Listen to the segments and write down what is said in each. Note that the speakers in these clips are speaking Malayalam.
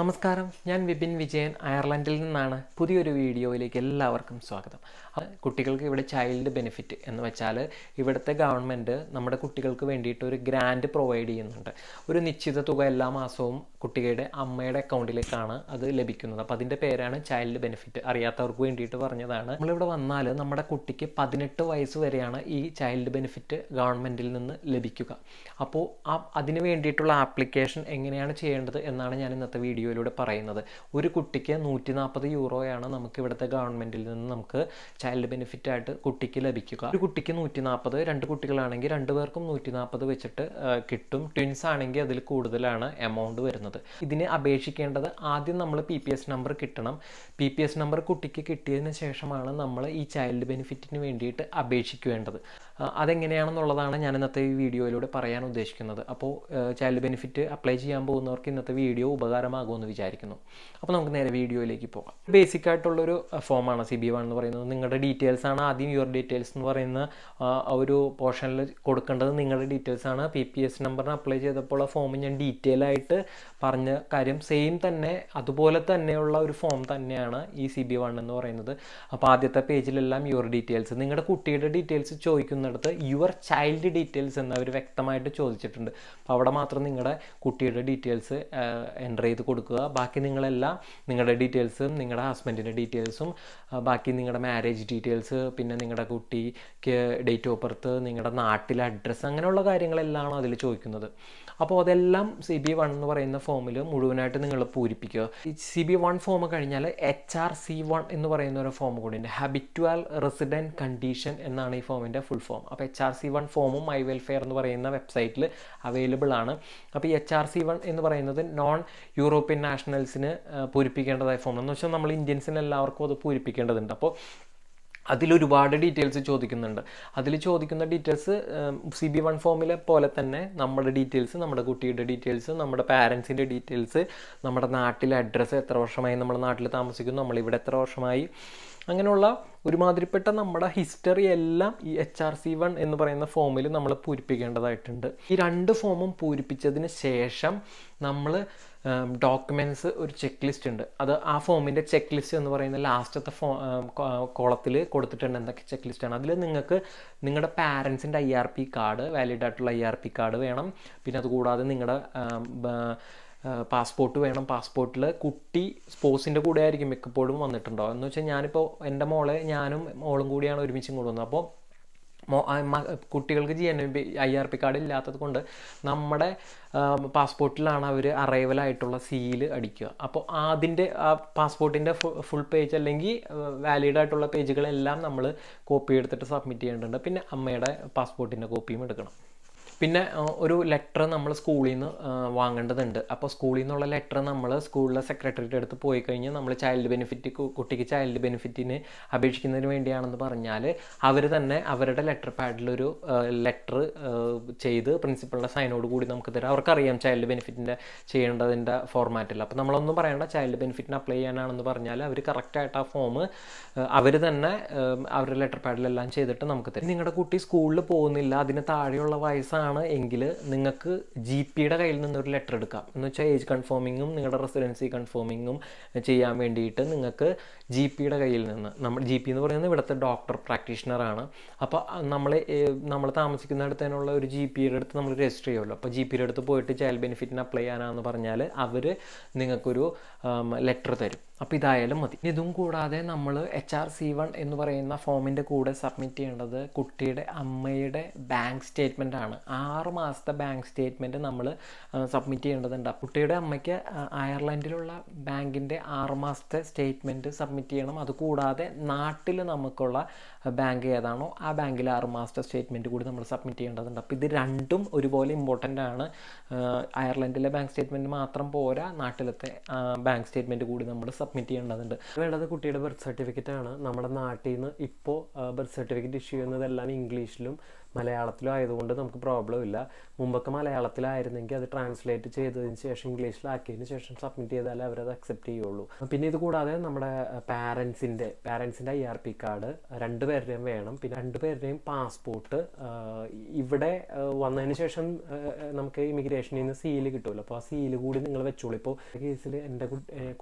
നമസ്കാരം ഞാൻ വിപിൻ വിജയൻ അയർലൻഡിൽ നിന്നാണ് പുതിയൊരു വീഡിയോയിലേക്ക് എല്ലാവർക്കും സ്വാഗതം കുട്ടികൾക്ക് ഇവിടെ ചൈൽഡ് ബെനിഫിറ്റ് എന്ന് വെച്ചാൽ ഇവിടുത്തെ ഗവൺമെൻറ് നമ്മുടെ കുട്ടികൾക്ക് വേണ്ടിയിട്ട് ഒരു ഗ്രാൻഡ് പ്രൊവൈഡ് ചെയ്യുന്നുണ്ട് ഒരു നിശ്ചിത തുക എല്ലാ മാസവും കുട്ടികളുടെ അമ്മയുടെ അക്കൗണ്ടിലേക്കാണ് അത് ലഭിക്കുന്നത് അപ്പോൾ അതിൻ്റെ പേരാണ് ചൈൽഡ് ബെനിഫിറ്റ് അറിയാത്തവർക്ക് വേണ്ടിയിട്ട് പറഞ്ഞതാണ് നമ്മളിവിടെ വന്നാൽ നമ്മുടെ കുട്ടിക്ക് പതിനെട്ട് വയസ്സ് വരെയാണ് ഈ ചൈൽഡ് ബെനിഫിറ്റ് ഗവൺമെൻറിൽ നിന്ന് ലഭിക്കുക അപ്പോൾ അതിന് വേണ്ടിയിട്ടുള്ള ആപ്ലിക്കേഷൻ എങ്ങനെയാണ് ചെയ്യേണ്ടത് എന്നാണ് ഞാൻ ഇന്നത്തെ വീഡിയോ വീഡിയോയിലൂടെ പറയുന്നത് ഒരു കുട്ടിക്ക് നൂറ്റി നാൽപ്പത് യൂറോയാണ് നമുക്ക് ഇവിടുത്തെ ഗവൺമെൻറ്റിൽ നിന്ന് നമുക്ക് ചൈൽഡ് ബെനിഫിറ്റ് ആയിട്ട് കുട്ടിക്ക് ലഭിക്കുക ഒരു കുട്ടിക്ക് നൂറ്റി നാൽപ്പത് രണ്ട് കുട്ടികളാണെങ്കിൽ രണ്ട് പേർക്കും നൂറ്റി നാൽപ്പത് വെച്ചിട്ട് കിട്ടും ട്വിൻസ് ആണെങ്കിൽ അതിൽ കൂടുതലാണ് എമൗണ്ട് വരുന്നത് ഇതിന് അപേക്ഷിക്കേണ്ടത് ആദ്യം നമ്മൾ പി പി എസ് നമ്പർ കിട്ടണം പി പി എസ് നമ്പർ കുട്ടിക്ക് കിട്ടിയതിന് ശേഷമാണ് നമ്മൾ ഈ ചൈൽഡ് ബെനിഫിറ്റിന് വേണ്ടിയിട്ട് അപേക്ഷിക്കേണ്ടത് അതെങ്ങനെയാണെന്നുള്ളതാണ് ഞാൻ ഇന്നത്തെ ഈ വീഡിയോയിലൂടെ പറയാൻ ഉദ്ദേശിക്കുന്നത് അപ്പോൾ ചൈൽഡ് ബെനിഫിറ്റ് അപ്ലൈ ചെയ്യാൻ പോകുന്നവർക്ക് ഇന്നത്തെ വീഡിയോ ഉപകാരമാകും എന്ന് വിചാരിക്കുന്നു അപ്പോൾ നമുക്ക് നേരെ വീഡിയോയിലേക്ക് പോകാം ബേസിക് ആയിട്ടുള്ളൊരു ഫോമാണ് സി ബി വൺ എന്ന് പറയുന്നത് നിങ്ങളുടെ ഡീറ്റെയിൽസ് ആണ് ആദ്യം യുവർ ഡീറ്റെയിൽസ് എന്ന് പറയുന്ന ഒരു പോർഷനിൽ കൊടുക്കേണ്ടത് നിങ്ങളുടെ ഡീറ്റെയിൽസ് ആണ് പി പി എസ് നമ്പറിന് അപ്ലൈ ചെയ്തപ്പോൾ ആ ഫോം ഞാൻ ഡീറ്റെയിൽ ആയിട്ട് പറഞ്ഞ കാര്യം സെയിം തന്നെ അതുപോലെ തന്നെയുള്ള ഒരു ഫോം തന്നെയാണ് ഈ സി ബി വൺ എന്ന് പറയുന്നത് അപ്പോൾ ആദ്യത്തെ പേജിലെല്ലാം യുവർ ഡീറ്റെയിൽസ് നിങ്ങളുടെ കുട്ടിയുടെ ഡീറ്റെയിൽസ് ചോദിക്കുന്നിടത്ത് യുവർ ചൈൽഡ് ഡീറ്റെയിൽസ് എന്ന് അവർ വ്യക്തമായിട്ട് ചോദിച്ചിട്ടുണ്ട് അപ്പോൾ അവിടെ മാത്രം നിങ്ങളുടെ കുട്ടിയുടെ ഡീറ്റെയിൽസ് എൻ്റർ ചെയ്ത് കൊടുക്കുക കൊടുക്കുക ബാക്കി നിങ്ങളെല്ലാം നിങ്ങളുടെ ഡീറ്റെയിൽസും നിങ്ങളുടെ ഹസ്ബൻഡിൻ്റെ ഡീറ്റെയിൽസും ബാക്കി നിങ്ങളുടെ മാരേജ് ഡീറ്റെയിൽസ് പിന്നെ നിങ്ങളുടെ കുട്ടിക്ക് ഡേറ്റ് ഓഫ് ബർത്ത് നിങ്ങളുടെ നാട്ടിലെ അഡ്രസ്സ് അങ്ങനെയുള്ള കാര്യങ്ങളെല്ലാം അതിൽ ചോദിക്കുന്നത് അപ്പോൾ അതെല്ലാം സി ബി വൺ എന്ന് പറയുന്ന ഫോമിൽ മുഴുവനായിട്ട് നിങ്ങൾ പൂരിപ്പിക്കുക സി ബി വൺ ഫോം കഴിഞ്ഞാൽ എച്ച് ആർ സി വൺ എന്ന് പറയുന്ന ഒരു ഫോം കൂടി ഉണ്ട് ഹാബിറ്റുവൽ റെസിഡൻറ്റ് കണ്ടീഷൻ എന്നാണ് ഈ ഫോമിൻ്റെ ഫുൾ ഫോം അപ്പോൾ എച്ച് ആർ സി വൺ ഫോമും മൈ വെൽഫെയർ എന്ന് പറയുന്ന വെബ്സൈറ്റിൽ അവൈലബിൾ ആണ് അപ്പോൾ ഈ എച്ച് ആർ സി വൺ എന്ന് പറയുന്നത് നോൺ യൂറോപ്യൻ ഫിൻ നാഷണൽസിന് പൂരിപ്പിക്കേണ്ടതായ ഫോം എന്ന് വെച്ചാൽ നമ്മൾ ഇന്ത്യൻസിന് എല്ലാവർക്കും അത് പൂരിപ്പിക്കേണ്ടതുണ്ട് അപ്പോൾ അതിലൊരുപാട് ഡീറ്റെയിൽസ് ചോദിക്കുന്നുണ്ട് അതിൽ ചോദിക്കുന്ന ഡീറ്റെയിൽസ് സി ബി വൺ ഫോമിലെ പോലെ തന്നെ നമ്മുടെ ഡീറ്റെയിൽസ് നമ്മുടെ കുട്ടിയുടെ ഡീറ്റെയിൽസ് നമ്മുടെ പാരൻസിൻ്റെ ഡീറ്റെയിൽസ് നമ്മുടെ നാട്ടിലെ അഡ്രസ്സ് എത്ര വർഷമായി നമ്മൾ നാട്ടിൽ താമസിക്കുന്നു നമ്മളിവിടെ എത്ര വർഷമായി അങ്ങനെയുള്ള ഒരുമാതിരിപ്പെട്ട നമ്മുടെ ഹിസ്റ്ററി എല്ലാം ഈ എച്ച് ആർ സി വൺ എന്ന് പറയുന്ന ഫോമിൽ നമ്മൾ പൂരിപ്പിക്കേണ്ടതായിട്ടുണ്ട് ഈ രണ്ട് ഫോമും പൂരിപ്പിച്ചതിന് ശേഷം നമ്മൾ ഡോക്യുമെൻറ്റ്സ് ഒരു ചെക്ക് ലിസ്റ്റ് ഉണ്ട് അത് ആ ഫോമിൻ്റെ ചെക്ക് ലിസ്റ്റ് എന്ന് പറയുന്ന ലാസ്റ്റത്തെ ഫോ കോളത്തിൽ കൊടുത്തിട്ടുണ്ട് എന്തൊക്കെ ചെക്ക് ലിസ്റ്റാണ് അതിൽ നിങ്ങൾക്ക് നിങ്ങളുടെ പാരൻസിൻ്റെ I R P card valid ആയിട്ടുള്ള ഐ ആർ പി കാർഡ് വേണം പിന്നെ അതുകൂടാതെ നിങ്ങളുടെ പാസ്പോർട്ട് വേണം പാസ്പോർട്ടിൽ കുട്ടി സ്പോർട്സിൻ്റെ കൂടെ ആയിരിക്കും മിക്കപ്പോഴും വന്നിട്ടുണ്ടാവും എന്ന് വെച്ചാൽ ഞാനിപ്പോൾ എൻ്റെ മോളെ ഞാനും മോളും കൂടിയാണ് ഒരുമിച്ച് ഇങ്ങോട്ട് വന്നത് അപ്പോൾ കുട്ടികൾക്ക് G N B I R P card ഇല്ലാത്തത് കൊണ്ട് നമ്മുടെ പാസ്പോർട്ടിലാണ് അവർ അറൈവലായിട്ടുള്ള സീല് അടിക്കുക അപ്പോൾ അതിൻ്റെ ആ പാസ്പോർട്ടിൻ്റെ ഫുൾ പേജ് അല്ലെങ്കിൽ വാലിഡ് ആയിട്ടുള്ള പേജുകളെല്ലാം നമ്മൾ കോപ്പി എടുത്തിട്ട് സബ്മിറ്റ് ചെയ്യേണ്ടതുണ്ട് പിന്നെ അമ്മയുടെ പാസ്പോർട്ടിൻ്റെ കോപ്പിയും എടുക്കണം പിന്നെ ഒരു ലെറ്റർ നമ്മൾ സ്കൂളിൽ നിന്ന് വാങ്ങേണ്ടതുണ്ട് അപ്പോൾ സ്കൂളിൽ നിന്നുള്ള ലെറ്റർ നമ്മൾ സ്കൂളിലെ സെക്രട്ടറിയുടെ അടുത്ത് പോയി കഴിഞ്ഞാൽ നമ്മൾ ചൈൽഡ് ബെനിഫിറ്റ് കുട്ടിക്ക് ചൈൽഡ് ബെനിഫിറ്റിന് അപേക്ഷിക്കുന്നതിന് വേണ്ടിയാണെന്ന് പറഞ്ഞാൽ അവർ തന്നെ അവരുടെ ലെറ്റർ പാഡിലൊരു ലെറ്റർ ചെയ്ത് പ്രിൻസിപ്പളിൻ്റെ സൈനോട് കൂടി നമുക്ക് തരാം അവർക്കറിയാം ചൈൽഡ് ബെനിഫിറ്റിൻ്റെ ചെയ്യേണ്ടതിൻ്റെ ഫോർമാറ്റിൽ അപ്പോൾ നമ്മളൊന്നും പറയേണ്ട ചൈൽഡ് ബെനിഫിറ്റിന് അപ്ലൈ ചെയ്യാനാണെന്ന് പറഞ്ഞാൽ അവർ കറക്റ്റായിട്ട് ആ ഫോം അവർ തന്നെ അവരുടെ ലെറ്റർ പാഡിലെല്ലാം ചെയ്തിട്ട് നമുക്ക് തരും നിങ്ങളുടെ കുട്ടി സ്കൂളിൽ പോകുന്നില്ല അതിന് താഴെയുള്ള വയസ്സാണ് ആണ് എങ്കിൽ നിങ്ങൾക്ക് ജി പിയുടെ കയ്യിൽ നിന്നൊരു ലെറ്റർ എടുക്കാം എന്ന് വെച്ചാൽ ഏജ് കൺഫോമിങ്ങും നിങ്ങളുടെ റെസിഡൻസി കൺഫോമിങ്ങും ചെയ്യാൻ വേണ്ടിയിട്ട് നിങ്ങൾക്ക് ജി പിയുടെ കയ്യിൽ നിന്ന് നമ്മൾ ജി പി എന്ന് പറയുന്നത് ഇവിടുത്തെ ഡോക്ടർ പ്രാക്ടീഷണറാണ് അപ്പോൾ നമ്മൾ നമ്മൾ തന്നെയുള്ള ഒരു ജി പിയുടെ അടുത്ത് നമ്മൾ രജിസ്റ്റർ ചെയ്യുമല്ലോ അപ്പോൾ ജി പിയുടെ അടുത്ത് പോയിട്ട് ചൈൽഡ് ബെനിഫിറ്റിന് അപ്ലൈ ചെയ്യാനാണെന്ന് പറഞ്ഞാൽ അവർ നിങ്ങൾക്കൊരു ലെറ്റർ തരും അപ്പോൾ ഇതായാലും മതി ഇതും കൂടാതെ നമ്മൾ എച്ച് ആർ സി വൺ എന്ന് പറയുന്ന ഫോമിൻ്റെ കൂടെ സബ്മിറ്റ് ചെയ്യേണ്ടത് കുട്ടിയുടെ അമ്മയുടെ ബാങ്ക് സ്റ്റേറ്റ്മെൻ്റ് ആണ് ആറ് മാസത്തെ ബാങ്ക് സ്റ്റേറ്റ്മെൻറ്റ് നമ്മൾ സബ്മിറ്റ് ചെയ്യേണ്ടതുണ്ട് കുട്ടിയുടെ അമ്മയ്ക്ക് അയർലൻഡിലുള്ള ബാങ്കിൻ്റെ ആറ് മാസത്തെ സ്റ്റേറ്റ്മെൻറ്റ് സബ്മിറ്റ് ചെയ്യണം അതുകൂടാതെ നാട്ടിൽ നമുക്കുള്ള ബാങ്ക് ഏതാണോ ആ ബാങ്കിൽ ആറ് മാസത്തെ സ്റ്റേറ്റ്മെൻറ്റ് കൂടി നമ്മൾ സബ്മിറ്റ് ചെയ്യേണ്ടതുണ്ട് അപ്പോൾ ഇത് രണ്ടും ഒരുപോലെ ഇമ്പോർട്ടൻ്റ് ആണ് അയർലൻഡിലെ ബാങ്ക് സ്റ്റേറ്റ്മെൻറ്റ് മാത്രം പോരാ നാട്ടിലത്തെ ബാങ്ക് സ്റ്റേറ്റ്മെൻറ്റ് കൂടി നമ്മൾ സബ്മിറ്റ് ചെയ്യേണ്ടതുണ്ട് വേണ്ടത് കുട്ടിയുടെ ബർത്ത് സർട്ടിഫിക്കറ്റ് ആണ് നമ്മുടെ നാട്ടിൽ നിന്ന് ഇപ്പോൾ ബർത്ത് സർട്ടിഫിക്കറ്റ് ഇഷ്യൂ ചെയ്യുന്നതെല്ലാം ഇംഗ്ലീഷിലും മലയാളത്തിലും ആയതുകൊണ്ട് നമുക്ക് പ്രോബ്ലം ഇല്ല മുമ്പൊക്കെ മലയാളത്തിലായിരുന്നെങ്കിൽ അത് ട്രാൻസ്ലേറ്റ് ചെയ്തതിന് ശേഷം ഇംഗ്ലീഷിലാക്കിയതിന് ശേഷം സബ്മിറ്റ് ചെയ്താലേ അവരത് അക്സെപ്റ്റ് ചെയ്യുള്ളൂ പിന്നെ ഇത് കൂടാതെ നമ്മുടെ പാരൻസിൻ്റെ പാരൻസിൻ്റെ ഐ ആർ പി കാർഡ് രണ്ടുപേരുടെയും വേണം പിന്നെ രണ്ടുപേരുടെയും പാസ്പോർട്ട് ഇവിടെ വന്നതിന് ശേഷം നമുക്ക് ഇമിഗ്രേഷനിൽ നിന്ന് സീല് കിട്ടുമല്ലോ അപ്പോൾ ആ സീല് കൂടി നിങ്ങൾ വെച്ചോളൂ ഇപ്പോൾ കേസിൽ എൻ്റെ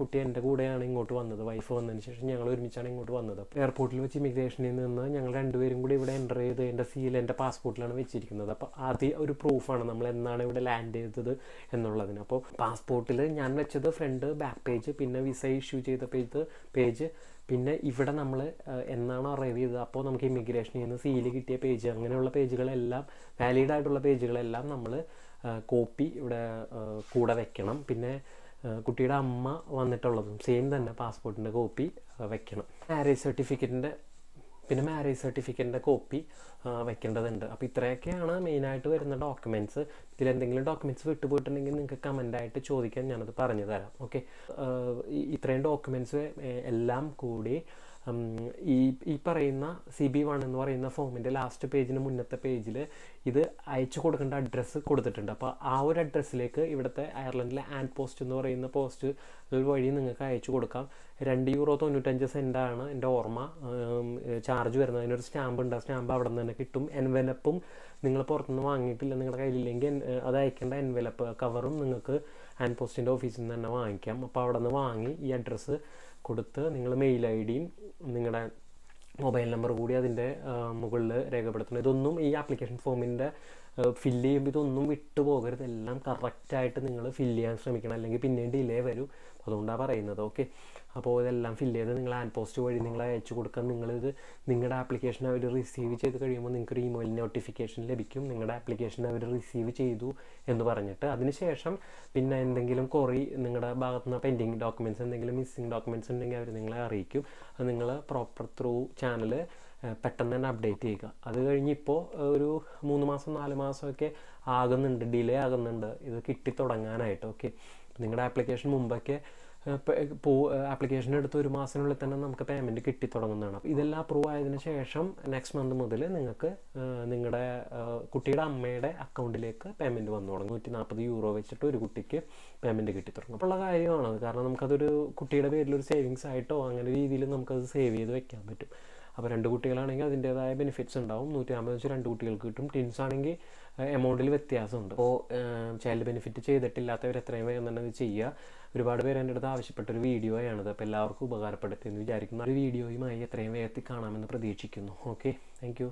കുട്ടി എൻ്റെ കൂടെയാണ് ഇങ്ങോട്ട് വന്നത് വൈഫ് വന്നതിന് ശേഷം ഞങ്ങൾ ഒരുമിച്ചാണ് ഇങ്ങോട്ട് വന്നത് എയർപോർട്ടിൽ വെച്ച് ഇമിഗ്രേഷനിൽ നിന്ന് ഞങ്ങൾ രണ്ടുപേരും കൂടി ഇവിടെ എൻ്റർ ചെയ്ത് എൻ്റെ സീൽ എൻ്റെ പാസ്പോർട്ടിലാണ് വെച്ചിരിക്കുന്നത് അപ്പോൾ അത് ഒരു പ്രൂഫാണ് നമ്മൾ എന്നാണ് ഇവിടെ ലാൻഡ് ചെയ്തത് എന്നുള്ളതിന് അപ്പോൾ പാസ്പോർട്ടിൽ ഞാൻ വെച്ചത് ഫ്രണ്ട് ബാക്ക് പേജ് പിന്നെ വിസ ഇഷ്യൂ ചെയ്ത പേജ് പേജ് പിന്നെ ഇവിടെ നമ്മൾ എന്നാണ് അറൈവ് ചെയ്തത് അപ്പോൾ നമുക്ക് ഇമിഗ്രേഷൻ ചെയ്യുന്ന സീല് കിട്ടിയ പേജ് അങ്ങനെയുള്ള പേജുകളെല്ലാം വാലിഡ് ആയിട്ടുള്ള പേജുകളെല്ലാം നമ്മൾ കോപ്പി ഇവിടെ കൂടെ വെക്കണം പിന്നെ കുട്ടിയുടെ അമ്മ വന്നിട്ടുള്ളതും സെയിം തന്നെ പാസ്പോർട്ടിൻ്റെ കോപ്പി വെക്കണം മാരേജ് സർട്ടിഫിക്കറ്റിൻ്റെ പിന്നെ മാരേജ് സർട്ടിഫിക്കറ്റിൻ്റെ കോപ്പി വെക്കേണ്ടതുണ്ട് അപ്പോൾ ഇത്രയൊക്കെയാണ് മെയിനായിട്ട് വരുന്ന ഡോക്യുമെൻറ്റ്സ് ഇതിലെന്തെങ്കിലും ഡോക്യുമെൻറ്റ്സ് വിട്ടുപോയിട്ടുണ്ടെങ്കിൽ നിങ്ങൾക്ക് കമൻ്റായിട്ട് ചോദിക്കാൻ ഞാനത് പറഞ്ഞു തരാം ഓക്കെ ഇത്രയും ഡോക്യുമെൻറ്റ്സ് എല്ലാം കൂടി ഈ ഈ പറയുന്ന സി ബി വൺ എന്ന് പറയുന്ന ഫോമിൻ്റെ ലാസ്റ്റ് പേജിന് മുന്നത്തെ പേജിൽ ഇത് അയച്ചു കൊടുക്കേണ്ട അഡ്രസ്സ് കൊടുത്തിട്ടുണ്ട് അപ്പോൾ ആ ഒരു അഡ്രസ്സിലേക്ക് ഇവിടുത്തെ അയർലൻഡിലെ ആൻഡ് പോസ്റ്റ് എന്ന് പറയുന്ന പോസ്റ്റ് വഴി നിങ്ങൾക്ക് അയച്ചു കൊടുക്കാം രണ്ട് യൂറോ തൊണ്ണൂറ്റഞ്ച് സെൻറ്റാണ് എൻ്റെ ഓർമ്മ ചാർജ് വരുന്നത് അതിനൊരു സ്റ്റാമ്പ് ഉണ്ട് ആ സ്റ്റാമ്പ് അവിടെ നിന്ന് തന്നെ കിട്ടും എൻവലപ്പും നിങ്ങൾ പുറത്തുനിന്ന് വാങ്ങിയിട്ടില്ല നിങ്ങളുടെ കയ്യിലില്ലെങ്കിൽ അത് അയക്കേണ്ട എൻവലപ്പ് കവറും നിങ്ങൾക്ക് ഹാൻഡ് പോസ്റ്റിൻ്റെ ഓഫീസിൽ നിന്ന് തന്നെ വാങ്ങിക്കാം അപ്പോൾ അവിടെ നിന്ന് വാങ്ങി ഈ അഡ്രസ്സ് കൊടുത്ത് നിങ്ങൾ മെയിൽ ഐ ഡിയും നിങ്ങളുടെ മൊബൈൽ നമ്പർ കൂടി അതിൻ്റെ മുകളിൽ രേഖപ്പെടുത്തണം ഇതൊന്നും ഈ ആപ്ലിക്കേഷൻ ഫോമിൻ്റെ ഫില്ല് ചെയ്യുമ്പോൾ ഇതൊന്നും വിട്ടു പോകരുത് എല്ലാം കറക്റ്റായിട്ട് നിങ്ങൾ ഫില്ല് ചെയ്യാൻ ശ്രമിക്കണം അല്ലെങ്കിൽ പിന്നെയും ഡിലേ വരും അതുകൊണ്ടാണ് പറയുന്നത് ഓക്കെ അപ്പോൾ ഇതെല്ലാം ഫില്ല് ചെയ്ത് നിങ്ങൾ ആൻഡ് പോസ്റ്റ് വഴി നിങ്ങൾ അയച്ചു കൊടുക്കാൻ നിങ്ങളിത് നിങ്ങളുടെ ആപ്ലിക്കേഷൻ അവർ റിസീവ് ചെയ്ത് കഴിയുമ്പോൾ നിങ്ങൾക്ക് ഒരു ഇമെയിൽ നോട്ടിഫിക്കേഷൻ ലഭിക്കും നിങ്ങളുടെ ആപ്ലിക്കേഷൻ അവർ റിസീവ് ചെയ്തു എന്ന് പറഞ്ഞിട്ട് അതിനുശേഷം പിന്നെ എന്തെങ്കിലും കുറി നിങ്ങളുടെ ഭാഗത്തു നിന്ന് പെൻഡിങ് ഡോക്യുമെൻറ്റ്സ് എന്തെങ്കിലും മിസ്സിങ് ഡോക്യുമെൻറ്റ്സ് ഉണ്ടെങ്കിൽ അവർ നിങ്ങളെ അറിയിക്കും അത് നിങ്ങൾ പ്രോപ്പർ ത്രൂ ചാനൽ പെട്ടെന്ന് തന്നെ അപ്ഡേറ്റ് ചെയ്യുക അത് കഴിഞ്ഞ് ഇപ്പോൾ ഒരു മൂന്ന് മാസം നാല് മാസമൊക്കെ ആകുന്നുണ്ട് ഡിലേ ആകുന്നുണ്ട് ഇത് കിട്ടി തുടങ്ങാനായിട്ട് ഓക്കെ നിങ്ങളുടെ ആപ്ലിക്കേഷൻ മുമ്പൊക്കെ പോ ആപ്ലിക്കേഷൻ എടുത്ത് ഒരു മാസത്തിനുള്ളിൽ തന്നെ നമുക്ക് പേയ്മെൻറ്റ് കിട്ടി തുടങ്ങുന്നതാണ് അപ്പോൾ ഇതെല്ലാം അപ്രൂവ് ആയതിനു ശേഷം നെക്സ്റ്റ് മന്ത് മുതൽ നിങ്ങൾക്ക് നിങ്ങളുടെ കുട്ടിയുടെ അമ്മയുടെ അക്കൗണ്ടിലേക്ക് പേയ്മെൻറ്റ് വന്നു തുടങ്ങും നൂറ്റി നാൽപ്പത് യൂറോ വെച്ചിട്ട് ഒരു കുട്ടിക്ക് പേയ്മെൻറ്റ് കിട്ടി തുടങ്ങും അപ്പോൾ ഉള്ള കാര്യമാണത് കാരണം നമുക്കതൊരു കുട്ടിയുടെ പേരിലൊരു സേവിങ്സ് ആയിട്ടോ അങ്ങനെ രീതിയിൽ നമുക്കത് സേവ് ചെയ്ത് വെക്കാൻ പറ്റും അപ്പോൾ രണ്ട് കുട്ടികളാണെങ്കിൽ അതിൻ്റേതായ ബെനിഫിറ്റ്സ് ഉണ്ടാവും നൂറ്റി അമ്പത് വെച്ച് രണ്ട് കുട്ടികൾക്ക് കിട്ടും ടിൻസ് ആണെങ്കിൽ എമൗണ്ടിൽ വ്യത്യാസമുണ്ട് അപ്പോൾ ചൈൽഡ് ബെനിഫിറ്റ് ചെയ്തിട്ടില്ലാത്തവർ എത്രയും വേഗം തന്നെ അത് ചെയ്യുക ഒരുപാട് പേര് എൻ്റെ അടുത്ത് ആവശ്യപ്പെട്ടൊരു വീഡിയോയാണിത് അപ്പോൾ എല്ലാവർക്കും ഉപകാരപ്പെടുത്തി എന്ന് വിചാരിക്കുന്ന ഒരു വീഡിയോയുമായി എത്രയും വേഗത്തിൽ കാണാമെന്ന് പ്രതീക്ഷിക്കുന്നു ഓക്കെ താങ്ക്